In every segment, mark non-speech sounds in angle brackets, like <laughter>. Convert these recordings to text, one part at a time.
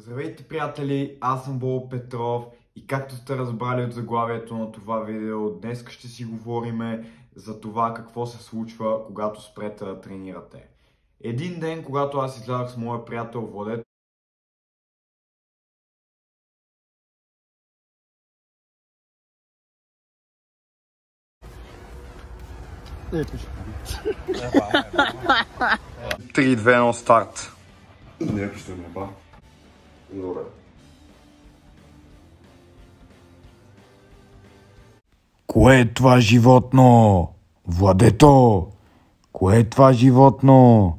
Здравейте, приятели! Аз съм Воло Петров и както сте разбрали от заглавието на това видео, днес ще си говорим за това какво се случва, когато спрете да тренирате. Един ден, когато аз излязах с моя приятел Владет, Три, две, едно, старт. Не, ще ме ба. Добре. Кое е това животно? Владето! Кое е това животно?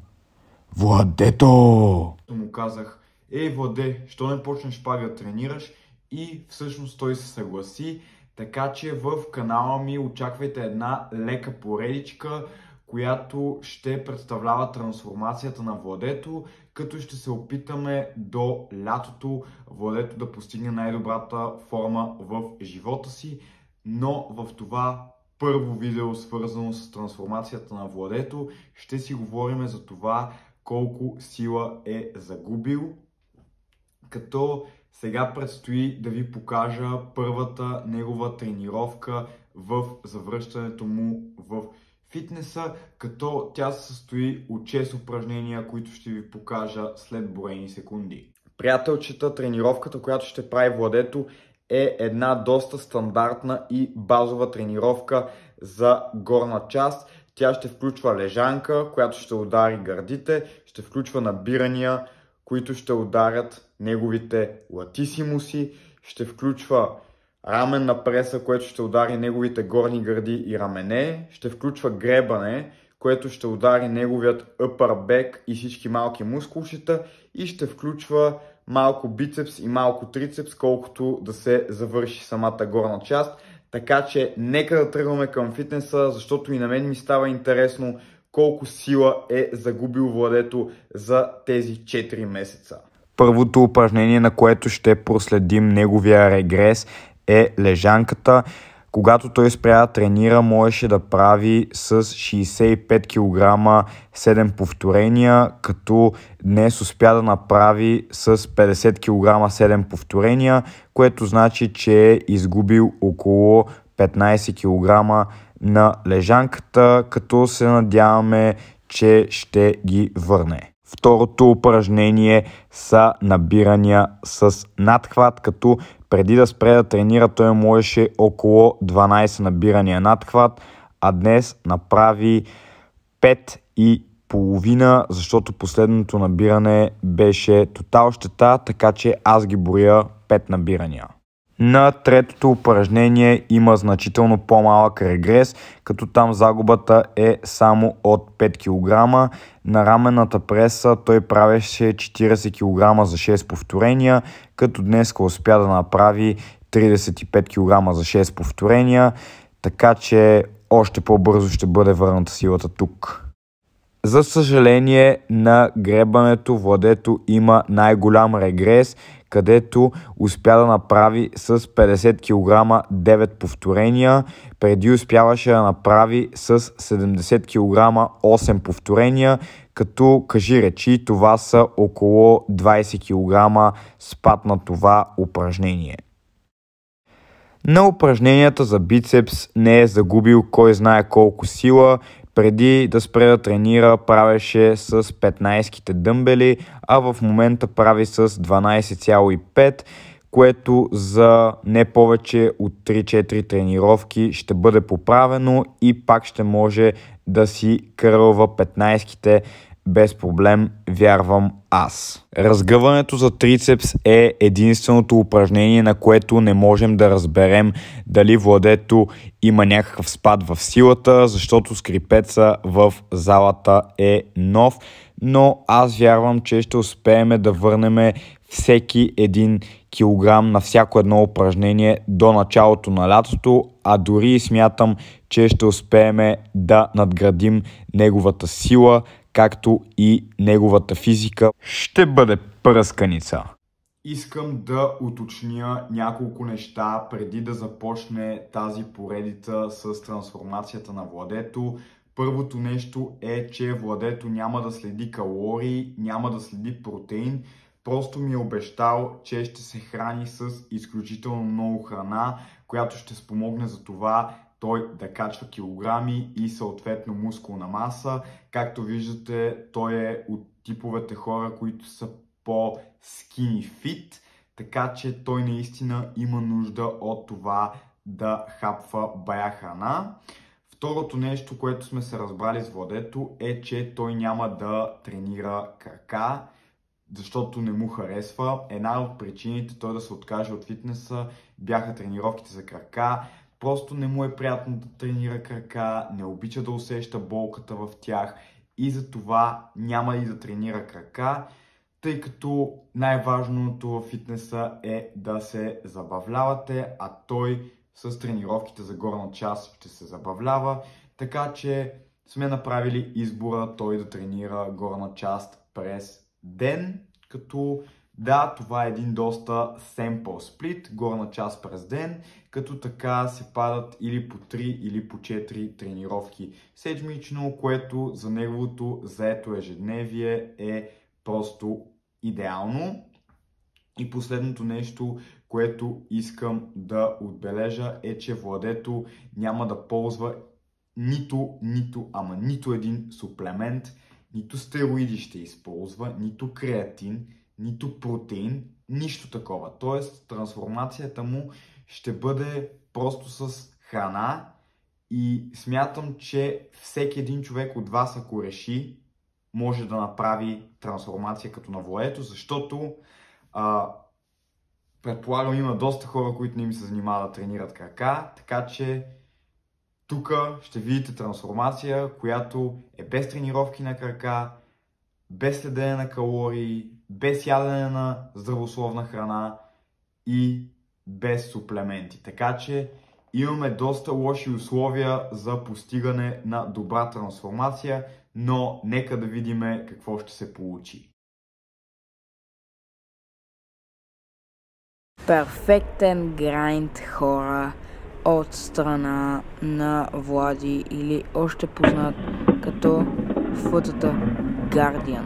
Владето! Му казах, ей Владе, що не почнеш пак да тренираш? И всъщност той се съгласи, така че в канала ми очаквайте една лека поредичка, която ще представлява трансформацията на владето, като ще се опитаме до лятото владето да постигне най-добрата форма в живота си, но в това първо видео, свързано с трансформацията на владето, ще си говорим за това колко сила е загубил, като сега предстои да ви покажа първата негова тренировка в завръщането му в живота фитнеса, като тя се състои от 6 упражнения, които ще ви покажа след броени секунди. Приятелчета, тренировката, която ще прави Владето е една доста стандартна и базова тренировка за горна част. Тя ще включва лежанка, която ще удари гърдите, ще включва набирания, които ще ударят неговите латисимуси, ще включва раменна преса, което ще удари неговите горни гърди и рамене, ще включва гребане, което ще удари неговият upper back и всички малки мускулчета и ще включва малко бицепс и малко трицепс, колкото да се завърши самата горна част. Така че нека да тръгваме към фитнеса, защото и на мен ми става интересно колко сила е загубил владето за тези 4 месеца. Първото упражнение, на което ще проследим неговия регрес е лежанката. Когато той спря да тренира, можеше да прави с 65 кг 7 повторения, като днес успя да направи с 50 кг 7 повторения, което значи, че е изгубил около 15 кг на лежанката, като се надяваме, че ще ги върне. Второто упражнение са набирания с надхват, като преди да спре да тренира той можеше около 12 набирания надхват, а днес направи 5 и половина, защото последното набиране беше тотал щета, така че аз ги броя 5 набирания. На третото упражнение има значително по-малък регрес, като там загубата е само от 5 кг. На рамената преса той правеше 40 кг за 6 повторения, като днес успя да направи 35 кг за 6 повторения, така че още по-бързо ще бъде върната силата тук. За съжаление на гребането, Владето има най-голям регрес, където успя да направи с 50 кг 9 повторения. Преди успяваше да направи с 70 кг 8 повторения, като кажи речи това са около 20 кг спад на това упражнение. На упражненията за бицепс не е загубил кой знае колко сила, преди да спре да тренира, правеше с 15-ките дъмбели, а в момента прави с 12,5 което за не повече от 3-4 тренировки ще бъде поправено и пак ще може да си кърва 15-ките без проблем вярвам аз. Разгъването за трицепс е единственото упражнение, на което не можем да разберем дали владето има някакъв спад в силата, защото скрипеца в залата е нов, но аз вярвам, че ще успеем да върнем всеки един килограм на всяко едно упражнение до началото на лятото, а дори смятам, че ще успеем да надградим неговата сила, както и неговата физика, ще бъде пръсканица. Искам да уточня няколко неща преди да започне тази поредица с трансформацията на владето. Първото нещо е, че владето няма да следи калории, няма да следи протеин. Просто ми е обещал, че ще се храни с изключително много храна, която ще спомогне за това той да качва килограми и съответно мускулна маса. Както виждате, той е от типовете хора, които са по-скини фит, така че той наистина има нужда от това да хапва бая храна. Второто нещо, което сме се разбрали с Владето е, че той няма да тренира крака, защото не му харесва. Една от причините той да се откаже от фитнеса бяха тренировките за крака просто не му е приятно да тренира крака, не обича да усеща болката в тях и за това няма и да тренира крака, тъй като най-важното в фитнеса е да се забавлявате, а той с тренировките за горна част ще се забавлява, така че сме направили избора той да тренира горна част през ден, като да, това е един доста семпъл сплит, горна част през ден като така се падат или по 3 или по 4 тренировки седмично, което за неговото заето ежедневие е просто идеално. И последното нещо, което искам да отбележа е, че Владето няма да ползва нито, нито, ама нито един суплемент, нито стероиди ще използва, нито креатин, нито протеин, нищо такова. Тоест, трансформацията му ще бъде просто с храна и смятам, че всеки един човек от вас, ако реши, може да направи трансформация като на воето, защото а, предполагам има доста хора, които не им се занимава да тренират крака, така че тук ще видите трансформация, която е без тренировки на крака, без следене на калории, без ядене на здравословна храна и без суплементи. Така че имаме доста лоши условия за постигане на добра трансформация, но нека да видим какво ще се получи. Перфектен грайнд хора от страна на Влади или още познат като футата Guardian.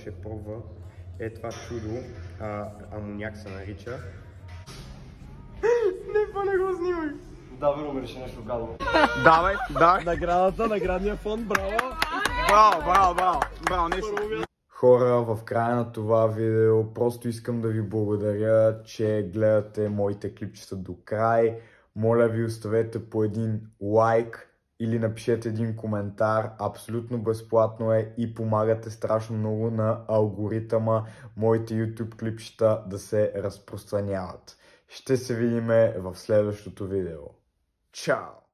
Ще пробва е това чудо а, амоняк се нарича. <laughs> Не, па не го снимай. Да, верно, реши нещо гадо. Давай, да. Наградата, наградния фонд, браво. Браво, браво, браво. Браво, нещо. Хора, в края на това видео просто искам да ви благодаря, че гледате моите клипчета до край. Моля ви оставете по един лайк, или напишете един коментар. Абсолютно безплатно е и помагате страшно много на алгоритъма моите YouTube клипчета да се разпространяват. Ще се видиме в следващото видео. Чао!